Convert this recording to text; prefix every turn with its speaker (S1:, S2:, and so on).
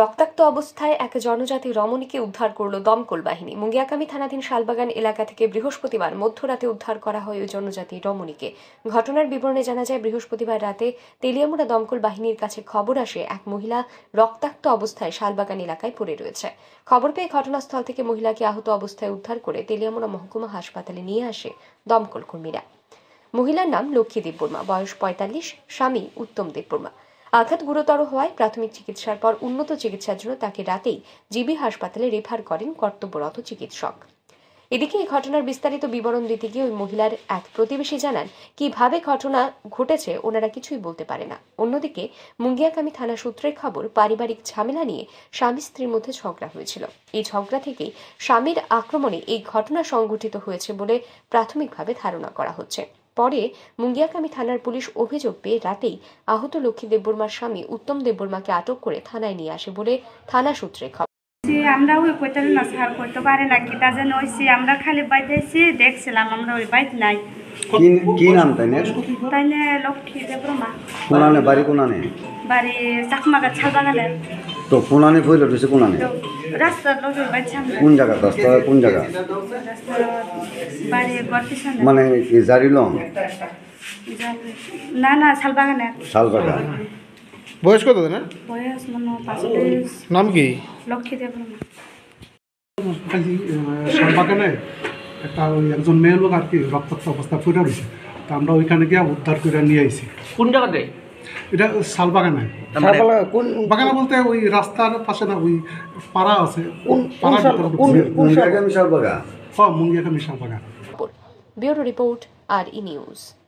S1: রক্তাক্ত অবস্থায় এক জনজাতি রমণীকে উদ্ধার করল দমকল বাহিনী মুঙ্গিয়াকামী থানাধীন শালবাগান এলাকা থেকে বৃহস্পতিবার মধ্যরাতে উদ্ধার করা হয় ওই জনজাতি রমণীকে ঘটনার বিবরণে জানা যায় বৃহস্পতিবার রাতে তেলিয়ামুড়া দমকল বাহিনীর কাছে খবর আসে এক মহিলা রক্তাক্ত অবস্থায় শালবাগান এলাকায় পড়ে রয়েছে খবর পেয়ে ঘটনাস্থল থেকে মহিলাকে আহত অবস্থায় উদ্ধার করে তেলিয়ামুড়া মহকুমা হাসপাতালে নিয়ে আসে দমকল কর্মীরা মহিলার নাম লক্ষ্মী দেববর্মা বয়স পঁয়তাল্লিশ স্বামী উত্তম দেববর্মা আঘাত গুরুতর হওয়ায় প্রাথমিক চিকিৎসার পর উন্নত চিকিৎসার জন্য তাকে রাতেই জিবি হাসপাতালে রেফার করেন কর্তব্যরত চিকিৎসক এদিকে এই ঘটনার বিস্তারিত বিবরণ দিতে গিয়ে ওই মহিলার এক প্রতিবেশী জানান কিভাবে ঘটনা ঘটেছে ওনারা কিছুই বলতে পারে না অন্যদিকে মুঙ্গিয়াকামী থানা সূত্রে খবর পারিবারিক ঝামেলা নিয়ে স্বামী স্ত্রীর মধ্যে ঝগড়া হয়েছিল এই ঝগড়া থেকেই স্বামীর আক্রমণে এই ঘটনা সংঘটিত হয়েছে বলে প্রাথমিকভাবে ধারণা করা হচ্ছে পরে মুঙ্গিয়াকামি থানার পুলিশ অভিযোগ পেয়ে রাতেই আহত লক্ষ্মী দেববর্মার স্বামী উত্তম দেববর্মাকে আটক করে থানায় নিয়ে আসে বলে থানা সূত্রে খবর আমরা ওই কোথাও না
S2: করতে পারে না কি তা যেন ওই আমরা খালি বাইতেছি দেখছিলাম আমরা ওই বাইত নাই কি নাম তাইনে লক্ষ্মী দেব্রমা
S3: কোনানে বাড়ি কোনানে বাড়ি তো কোনানে রয়েছে কোনানে
S2: রাস্তার লগে কোন জায়গা রাস্তা কোন জায়গা বাড়ি মানে
S3: কি জারিলং
S2: না না শালবাগানে শালবাগান বয়স কত না বয়স নাম কি লক্ষ্মী
S3: দেব্রমা একটা ওই একজন মেয়ে লোক আর কি রক্তাক্ত অবস্থা ফুটে রয়েছে তা আমরা ওইখানে গিয়ে উদ্ধার করে নিয়ে আইছি কোন জায়গাতে এটা শালবাগানে মানে কোন বাগানা বলতে ওই রাস্তার পাশে না ওই পাড়া আছে পাড়ার মুঙ্গিয়াকামি শালবাগান
S2: হ্যাঁ মুঙ্গিয়াকামি
S1: ব্যুরো রিপোর্ট আর ই নিউজ